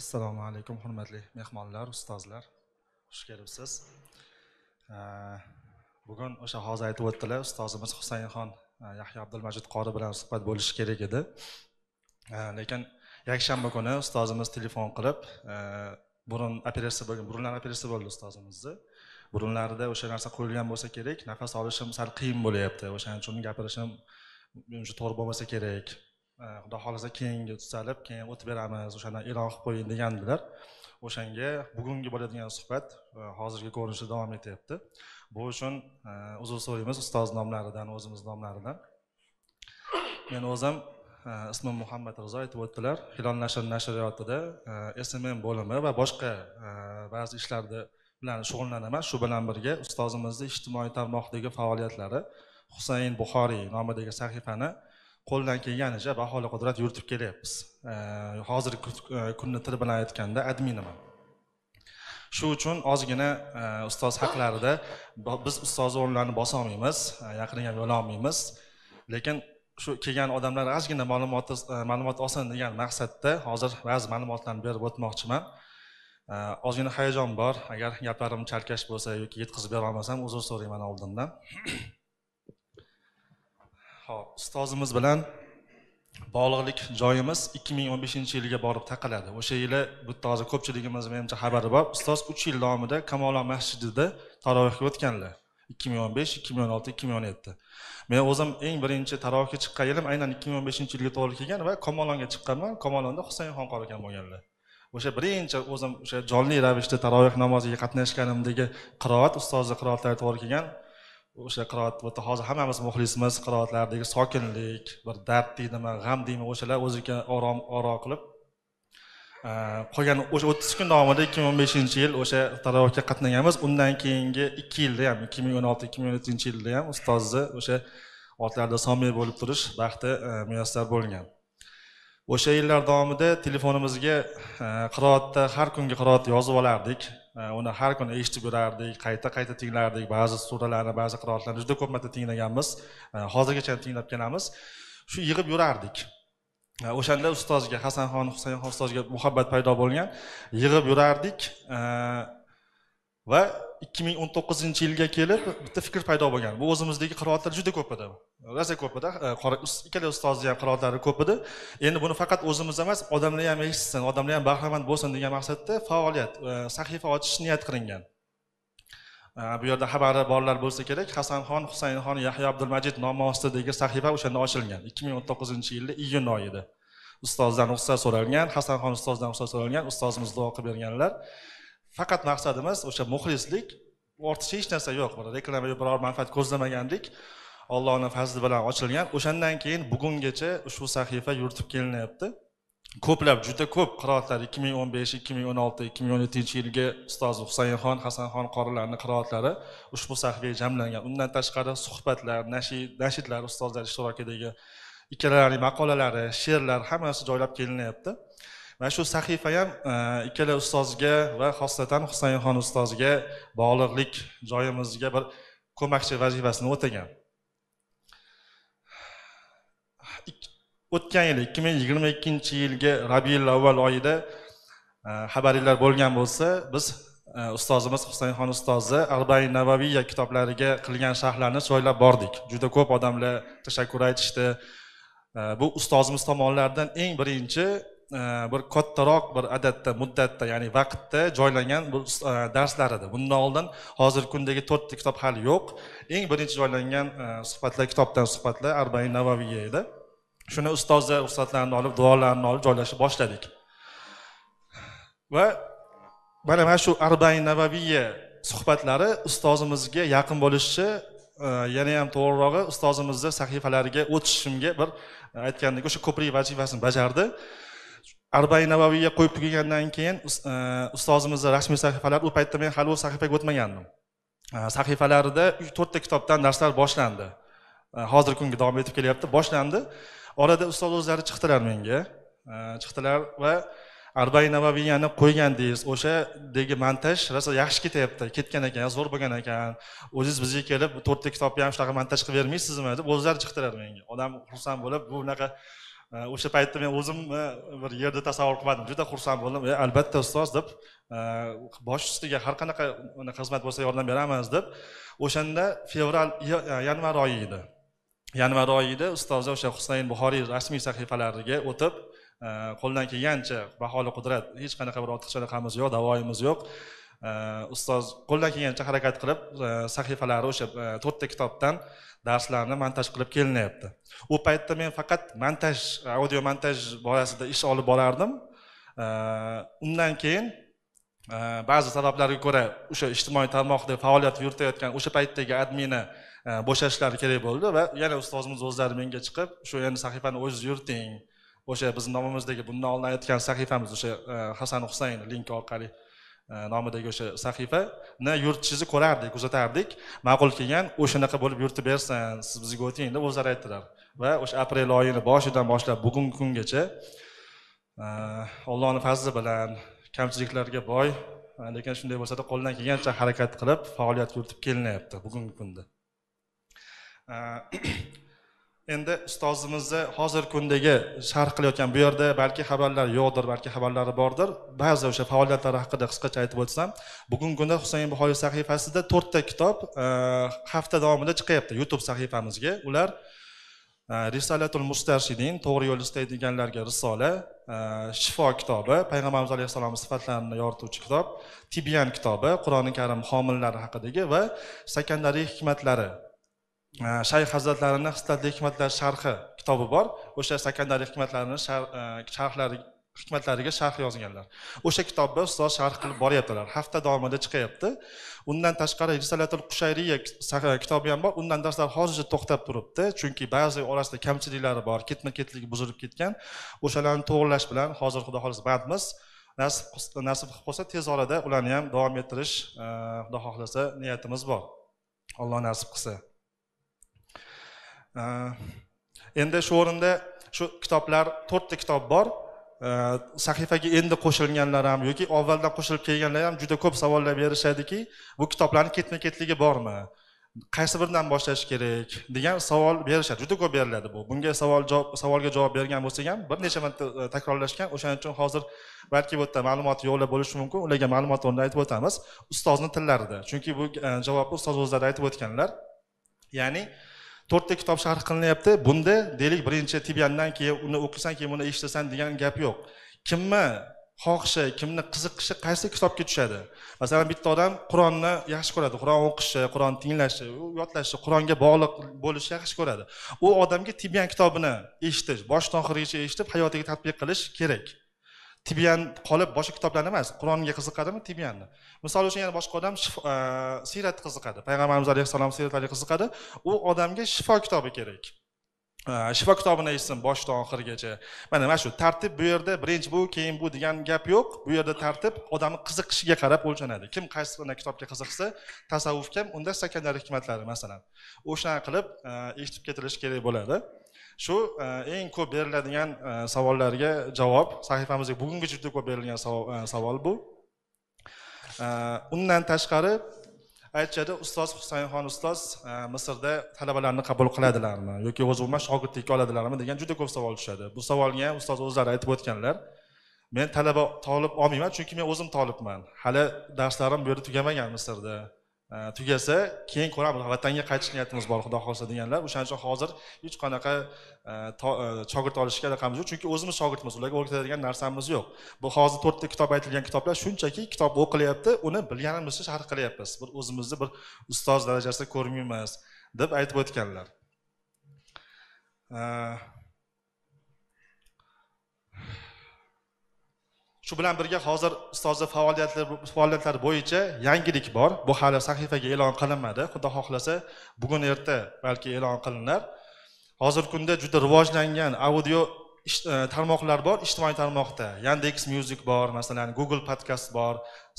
assalomu alaykum hurmatli mehmonlar ustozlar xush kelibsiz bugun o'sha hozir aytib o'tdilar ustozimiz husaynxon e, yahyo abdulmajid qori bilan suhbat bo'lishi kerak edi lekin yakshanba kuni ustozimiz telefon qilib e, burun operatsiya bo'lgan burunlar operatsiya bo'ldi ustozimizni burunlarida o'sha narsa qo'yilgan bo'lsa kerak nafas olishim sal qiyin bo'lyapti o'shaning uchun gapirishim menimcha to'g'ri bo'lmasa kerak Э, xudo xohlasa keyingi tuzalib keyin o'tib beramiz o'shani e'lon qilib qo'ying degandilar o'shanga bugungi bo'ladigan suhbat e, hozirgi ko'rinishda davom etyapti bu uchun e, uzr so'raymiz ustoz nomlaridan o'zimiz nomlaridan men o'zim e, ismim muhammad rizo aytib o'tdilar hilol nashr nashriyotida smm bo'limi va boshqa ba'zi ishlarda bilan shug'ullanaman shu bilan birga ustozimizni ijtimoiy tarmoqdagi faoliyatlari husayn buxoriy nomidagi sahifani qo'ldan kelganicha baholi qudrat yuritib kelyapmiz hozirgi e, kunni tili bilan aytganda adminiman shu uchun ozgina e, ustoz haqlarida biz ustoz o'rnlarini bosolmaymiz e, yaqiniga ham olmaymiz lekin shu kelgan odamlar ozgina ma'lumot ma'lumot olsin degan maqsadda hozir ba'zi ma'lumotlarni berib o'tmoqchiman ozgina hayajon bor agar gaplarim chalkash bo'lsa yoki yetkazib bera olmasam uzr so'rayman oldindan ho'p ustozimiz bilan bog'liqlik joyimiz ikki ming o'n beshinchi yilga borib taqaladi o'sha yili bitta hozir ko'pchiligimiz menimcha xabari bor ustoz uch yil davomida kamolon masjidida tarovehga o'tganlar ikki ming o'n besh ikki ming o'n olti ikki ming o'n yetti men o'zim eng birinchi tarovehga chiqqan yilim aynan ikki ming o'n beshinchi yilga to'g'ri kelgan va komolonga chiqqanman komolonda husaynxon qori akam bo'lganlar o'sha birinchi o'zim o'sha jonli ravishda taroveh namoziga qatnashganimdagi qiroat ustozni qiroatlari to'g'ri kelgan o'sha qiroat hozir hammamiz muxlismiz qiroatlardagi sokinlik bir dard deydimi g'am deymi o'shalar o'ziga orom oro qilib e, qolgan o'sha o'ttiz kun davomida ikki ming o'n beshinchi yil o'sha tarovatga qatnaganmiz undan keyingi ikki yilda ham ikki ming o'n olti ikki ming o'n yettinchi yilda ham ustozni o'sha ortlarida somiy bo'lib turish baxti e, muyassar bo'lgan o'sha yillar davomida telefonimizga e, qiroatda har kungi qiroat yozib olardik uni har kuni eshitib yurardik qayta qayta tinglardik ba'zi suralarni ba'zi qiroatlarni juda ko'p marta tinglaganmiz hozirgacha tinglab kelamiz shu yig'ib yurardik o'shanda ustozga hasanxon husaynxon ustozga muhabbat paydo bo'lgan yig'ib yurardik va ikki ming o'n to'qqizinchi yilga kelib bitta fikr paydo bo'lgan bu o'zimizdagi qiroatlar juda ko'p edi rosa ko'p edi ikkala ustozni ham qiroatlari ko'p edi endi buni faqat o'zimiz emas odamlar ham eshitsin odamlar ham bahramand bo'lsin degan maqsadda faoliyat e, sahifa ochish niyat qilingan e, bu yerda xabari borlar bo'lsa kerak hasanxon husaynxon yahyo abdulmajid nomi ostidagi sahifa o'shanda ochilgan ikki ming o'n to'qqizinchi yilni iyun oyida ustozdan ruxsat so'ralgan hasanxon ustozdan ruxsat so'ralgan ustozimiz duo qilib berganlar faqat maqsadimiz o'sha muxlislik ortiqcha hech narsa yo'q reklama yo biror manfaat ko'zlamagandik allohni fazli bilan ochilgan o'shandan keyin bugungacha ushbu sahifa yuritib kelinyapti ko'plab juda ko'p qiroatlar ikki ming o'n besh ikki ming o'n olti ikki ming o'n yettinchi yilgi ustoz husaynxon hasanxon qorilarni qiroatlari ushbu sahifaga jamlangan undan tashqari suhbatlar nashidlar ustozlar ishtirokidagi ikkalalarini maqolalari she'rlar hammasi joylab kelinyapti mana shu sahifa ham e, ikkala ustozga va xosatan husaynxon ustozga bog'liqlik joyimizga bir ko'makchi vazifasini o'tagan o'tgan yil ikki ming yigirma ikkinchi yilgi rabiul avval oyida e, xabaringlar bo'lgan bo'lsa biz e, ustozimiz husaynxon ustozi albayi navaviya kitoblariga qilgan sharhlarini so'ylab bordik juda ko'p odamlar tashakkur aytishdi bu ustozimiz tomonlaridan eng birinchi Э, bir kattaroq bir adatda muddatda ya'ni vaqtda joylangan bir e, darslar edi bundan oldin hozirgi kundagi to'rtta kitob hali yo'q eng birinchi joylangan e, suhbatlar kitobdan suhbatlar arbain navaviya edi shuni ustozni ruxsatlarini olib duolarini olib joylashni boshladik va mana mana shu arbain navaviya suhbatlari ustozimizga yaqin bo'lishni e, yana ham to'g'rirog'i ustozimizni sahifalariga o'tishimga bir aytgandek o'sha ko'prik vazifasini bajardi arbay navaviya qo'yib tugagandan keyin e, ustozimizni rasmiy sahifalari u paytda men hali u sahifaga o'tmagandim e, sahifalarida to'rtta kitobdan darslar boshlandi e, hozirgi kunga davom etib kelyapti boshlandi orada ustoz o'zlari chiqdilar menga chiqdilar va arbay navaviyani qo'ygandingiz o'sha degi montaj rosa yaxshi ketyapti ketgan ekan zo'r bo'lgan ekan o'zingiz bizga kelib to'rtta kitobni ham shunaqa montaj qilib bermaysizmi deb o'zlari chiqdilar menga odam xursand bo'lib bu bunaqa o'sha paytda men o'zim bir yerda tasavvur qilmadim juda xursand bo'ldim e albatta ustoz deb bosh ustiga har qanaqa xizmat bo'lsa yordam beramiz deb o'shanda fevral yanvar oyi edi yanvar oyida ustozi o'sha husayn buxoriy rasmiy sahifalariga o'tib qo'ldan kelgancha baholi qudrat hech qanaqa bir ortiqcha raqamimiz yo'q davoyimiz yo'q Э, ustoz qo'ldan kelgancha harakat qilib e, sahifalari o'sha e, to'rtta kitobdan darslarni montaj qilib kelinyapti u paytda men faqat montaj audio montaj borasida ish olib borardim e, undan keyin ba'zi sabablarga ko'ra o'sha ijtimoiy tarmoqda faoliyat yuritayotgan o'sha paytdagi admini bo'shashlari kerak bo'ldi va yana ustozimiz o'zlari menga chiqib shu endi sahifani o'ziz yuriting o'sha bizni nomimizdagi bundan oldin aytgan sahifamiz o'sha hasan husayn linki orqali Э, nomidagi o'sha sahifani yuritishni ko'rardik kuzatardik ma'qul kelgan o'shanaqa bo'lib yuritib bersin siz bizga o'ting deb o'zlari aytdilar va o'sha aprel oyini boshidan boshlab bugungi kungacha e, allohni fazli bilan kamchiliklarga boy e, lekin shunday bo'lsada qo'ldan kelgancha harakat qilib faoliyat yuritib kelinyapti bugungi kunda e, endi ustozimizni hozir kundagi sharh qilayotgan bu yerda balki xabarlar yo'qdir balki xabarlari bordir ba'zi o'sha faoliyatlari haqida qisqacha aytib o'tsam bugungi kunda husayn buxoriy sahifasida to'rtta kitob e, hafta davomida chiqyapti youtube sahifamizga ular e, risalatul mustarshidin to'g'ri yo'l istaydiganlarga risola e, shifo kitobi payg'ambarimiz alayhissalomni sifatlarini yorituvchi kitob tibyan kitobi qur'oni karim homillari haqidagi va sakandariy hikmatlari shayx hazratlarini hislatli hikmatlar sharhi kitobi bor o'sha sakandari hikmatlarini sharhlari hikmatlariga sharh yozganlar o'sha kitobni ustoz sharh qilib boryaptilar hafta davomida chiqyapti undan tashqari risalatul qushayriya kitobi ham bor undan darslar hozircha to'xtab turibdi chunki ba'zi orasida kamchiliklari bor ketma ketligi buzilib ketgan o'shalarni to'g'irlash bilan hozir xudo xohlasa bandmiz nasib nasib qilib qolsa tez orada ularni ham davom ettirish e, xudo xohlasa niyatimiz bor alloh nasib qilsa endi shu o'rinda shu kitoblar to'rtta kitob bor sahifaga endi qo'shilganlar ham yoki avvaldan qo'shilib kelganlar ham juda ko'p savollar berishadiki bu kitoblarni ketma ketligi bormi qaysi biridan boshlash kerak degan savol berishadi juda ko'p beriladi bu bunga savol javob savolga javob bergan bo'lsak ham bir necha marta e, takrorlashgan o'shaning uchun hozir balki bu yerda ma'lumot yo'qlar bo'lishi mumkin ularga ma'lumot o'rnida aytib o'tamiz ustozni tillarida chunki bu e, javobni ustoz o'zlari aytib o'tganlar ya'ni to'rtta kitob sharh qilinyapti bunda deylik birinchi tibyandan keyin uni o'qisan keyin buni eshitasan degan gap yo'q kimni xohishi kimni qiziqishi qaysi kitobga tushadi masalan bitta odam qur'onni yaxshi ko'radi qur'on o'qishi qur'on tinglashi yodlashi qur'onga bog'liq bo'lishni yaxshi ko'radi u odamga tibyan kitobini eshitish boshidan oxirigacha eshitib hayotiga tadbiq qilish kerak tibyan qolib boshqa kitoblarni emas qur'onga qiziqadimi tibyanni misol uchun yana boshqa odam e, siyratni qiziqadi payg'ambarimiz alayhissalom siyratlariga qiziqadi u odamga shifo kitobi kerak Э, shifo kitobini eshitsin boshidan oxirigacha mana mana shu tartib bu yerda birinchi bu keyin bu degan gap yo'q bu yerda tartib odamni qiziqishiga qarab o'lchanadi kim qaysi kitobga qiziqsa tasavvufga unda sakandar hikmatlari masalan o'shanaqa qilib e, eshitib ketilishi kerak bo'ladi shu e, eng ko'p beriladigan e, savollarga javob sahifamizga bugungacha juda ko'p berilgan savol bu undan tashqari aytishadi ustoz husaynxon ustoz e, misrda talabalarni qabul qiladilarmi yoki o'zi umuman shogirdlikka oladilarmi degan juda ko'p savol tushadi bu savolga ham ustoz o'zlari aytib o'tganlar men talaba tolib olmayman chunki men o'zim tolibman hali darslarim bu yerda tugamagan misrda Э, tugasa keyin ko'ramiz vatanga qaytish niyatimiz bor xudo xohlasa deganlar o'shaning uchun hozir hech qanaqa shogird e, e, olishga aloqamiz yo'q chunki o'zimiz shogirdmiz ularga o'rgatadigan narsamiz yo'q bu hozir to'rtta kitob aytilgan kitoblar shunchaki kitob o'qilyapti uni bilganimizcha sharh qilyapmiz bir o'zimizni bir ustoz darajasida ko'rmaymiz deb aytib o'tganlar e, shu bilan birga hozir ustozni faoliyatlari faoliyatlari bo'yicha yangilik bor bu hali sahifaga e'lon qilinmadi xudo xohlasa bugun erta balki e'lon qilinar hozirgi kunda juda rivojlangan audio e, tarmoqlar bor ijtimoiy tarmoqda yandex music bor masalan google podcast bor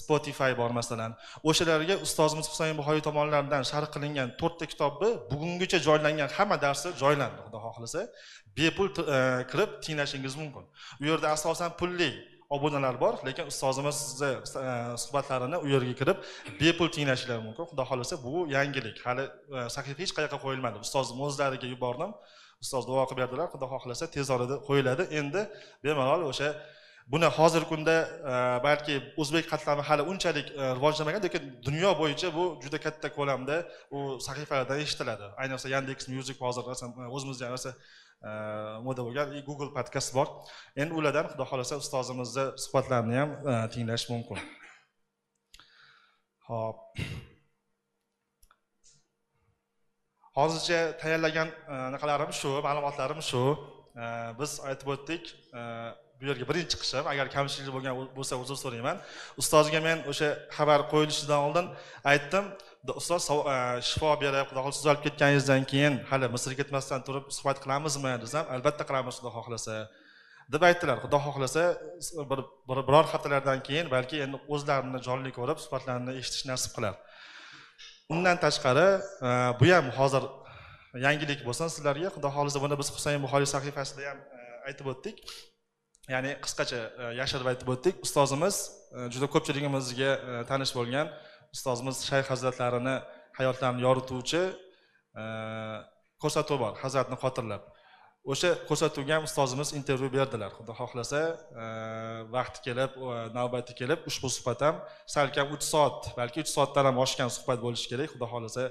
spotify bor masalan o'shalarga ustozimiz husayn buxoriy tomonidan sharh qilingan to'rtta kitobni bugungacha joylangan hamma darsi joylandi xudo xohlasa bepul e, kirib tinglashingiz mumkin u yerda asosan pullik obunalar bor lekin ustozimiz sizni e, suhbatlarini u yerga kirib bepul tinglashinglar mumkin xudo xohlasa bu yangilik hali e, sahifa hech qayerga qo'yilmadi ustozni o'zlariga yubordim ustoz duo qilib berdilar xudo xohlasa tez orada qo'yiladi endi bemalol o'sha buni hozirgi kunda e, balki o'zbek qatlami hali unchalik e, rivojlanmagan lekin dunyo bo'yicha bu juda katta ko'lamda u sahifalarda eshitiladi ayniqsa yandex music hozir rosa e, o'zimizda moda bo'lgan google podkast bor endi ulardan xudo xohlasa ustozimizni suhbatlarini ham tinglash mumkin ho'p hozircha tayyorlagan anaqalarim shu ma'lumotlarim shu biz aytib o'tdik bu yerga birinchi chiqishim agar kamchiliklar bo'lgan bo'lsa uzr so'rayman ustozga men o'sha xabar qo'yilishidan oldin aytdim ustoz e, shifo berib xudo xohlasa tuzalib ketganingizdan keyin hali misrga ketmasdan turib suhbat qilamizmi desam albatta qilamiz xudo xohlasa deb aytdilar xudo xohlasa bir biror haftalardan keyin balki endi o'zlarini jonli ko'rib suhbatlarini eshitish nasib qilar undan tashqari e, bu ham hozir yangilik bo'lsin sizlarga xudo xohlasa buni biz husayn buxoriy sahifasida ham e, aytib o'tdik ya'ni qisqacha e, yashirib aytib o'tdik ustozimiz e, juda ko'pchiligimizga e, tanish bo'lgan ustozimiz shayx hazratlarini hayotlarini yorituvchi ko'rsatuv bor hazratni xotirlab o'sha ko'rsatuvga ham ustozimiz intervyu berdilar xudo xohlasa vaqti kelib navbati kelib ushbu suhbat ham salkam uch soat balki uch soatdan ham oshgan suhbat bo'lishi kerak xudo xohlasa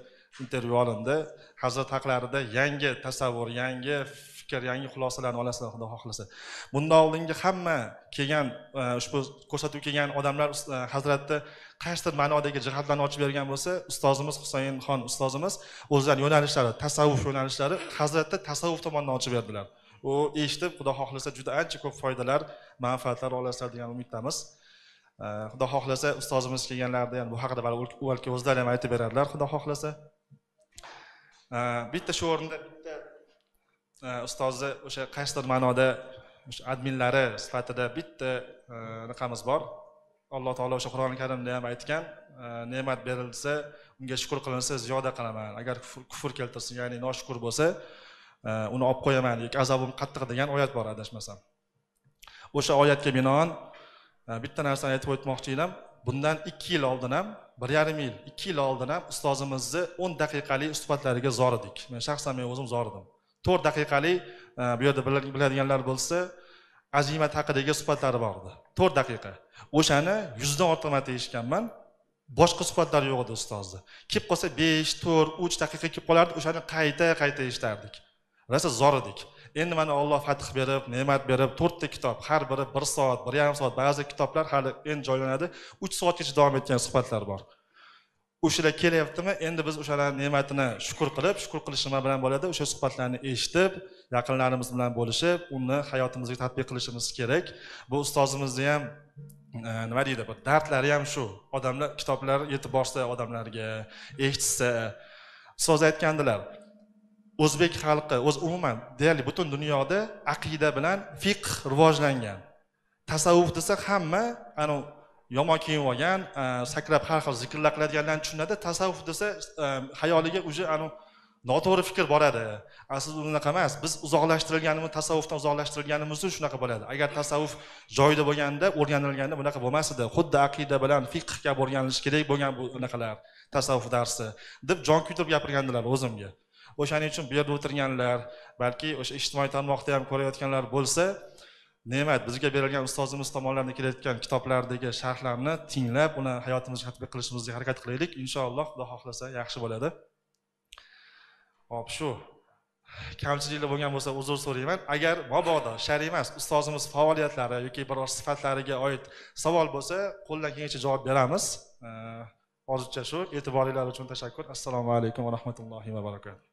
intervyu olindi hazrat haqlarida yangi tasavvur yangi fikr yangi xulosalarni olasizlar xudo xohlasa bundan oldingi hamma kelgan e, ushbu ko'rsatuv kelgan odamlar e, hazratni qaysidir ma'nodagi jihatlarni ochib bergan bo'lsa ustozimiz husaynxon ustozimiz o'zlarini yo'nalishlari tasavvuf yo'nalishlari hazratda tasavvuf tomonidan ochib berdilar u eshitib xudo xohlasa juda ancha ko'p foydalar manfaatlar olasizlar degan umiddamiz e, xudo xohlasa ustozimiz kelganlarida ham bu haqida balki o'zlari ham aytib beradilar xudo xohlasa bitta shu o'rinda Э, ustozni o'sha qaysidir ma'noda o'sha adminlari sifatida bitta anaqamiz e, bor alloh taolo o'sha qur'oni karimda ham aytgan e, ne'mat berilsa unga shukur qilinsa ziyoda qilaman agar kufr keltirsin ya'ni noshukur bo'lsa e, uni olib qo'yaman yoki azobim qattiq degan oyat bor adashmasam o'sha oyatga binoan bitta narsani aytib o'tmoqchi edim bundan ikki yil oldin ham bir yarim yil ikki yil oldin ham ustozimizni o'n daqiqalik suhbatlariga zor edik men shaxsan men o'zim zor edim to'rt daqiqalik e, bu yerda biladiganlar bo'lsa azimat haqidagi suhbatlari bor edi to'rt daqiqa o'shani yuzdan ortiq marta eshitganman boshqa suhbatlar yo'q edi ustozni kelib qolsa besh to'rt uch daqiqa kelib qolardi o'shani qayta qayta eshitardik rosa zor edik endi mana olloh fath berib ne'mat berib to'rtta kitob har biri bir soat bir yarim soat ba'zi kitoblar hali endi joylanadi uch soatgacha davom etgan suhbatlar bor o'shalar kelyaptimi endi biz o'shalarni ne'matini shukur qilib shukur qilish nima bilan bo'ladi o'sha suhbatlarni eshitib yaqinlarimiz bilan bo'lishib uni hayotimizga tatbiq qilishimiz kerak bu ustozimizni ham e, nima deydi bu dardlari ham shu odamlar kitoblar yetib borsa odamlarga eshitsa ustoz aytgandilar o'zbek xalqi o'z umuman deyarli butun dunyoda aqida bilan fiqh rivojlangan tasavvuf desa hamma anavi yomon kiyinib olgan e, sakrab har xil zikrlar qiladiganlarni tushunadi tasavvuf desa hayoliga e, уже anavi noto'g'ri fikr boradi siz unaqa emas biz uzoqlashtirilganimiz tasavvufdan uzoqlashtirilganimiz uchun shunaqa bo'ladi agar tasavvuf joyida bo'lganda o'rganilganda bunaqa bo'lmas edi xuddi aqida bilan fiqh kabi o'rganilishi kerak bo'lgan bu unaqalar tasavvuf darsi deb jon kuydirib gapirgandilar o'zimga o'shaning uchun bu yerda o'tirganlar balki o'sha ijtimoiy tarmoqda ham ko'rayotganlar bo'lsa ne'mat bizga berilgan ustozimiz tomonidan kelayotgan kitoblardagi sharhlarni tinglab uni hayotimizga tatbiq qilishimizga harakat qilaylik inshaalloh xudo xohlasa yaxshi bo'ladi hop shu kamchiliklar bo'lgan bo'lsa uzr so'rayman agar mabodo shar emas ustozimiz faoliyatlari yoki biror sifatlariga oid savol bo'lsa qo'ldan kelgancha javob beramiz hozircha shu e'tiboringlar uchun tashakkur assalomu alaykum va rahmatullohi va barakatuh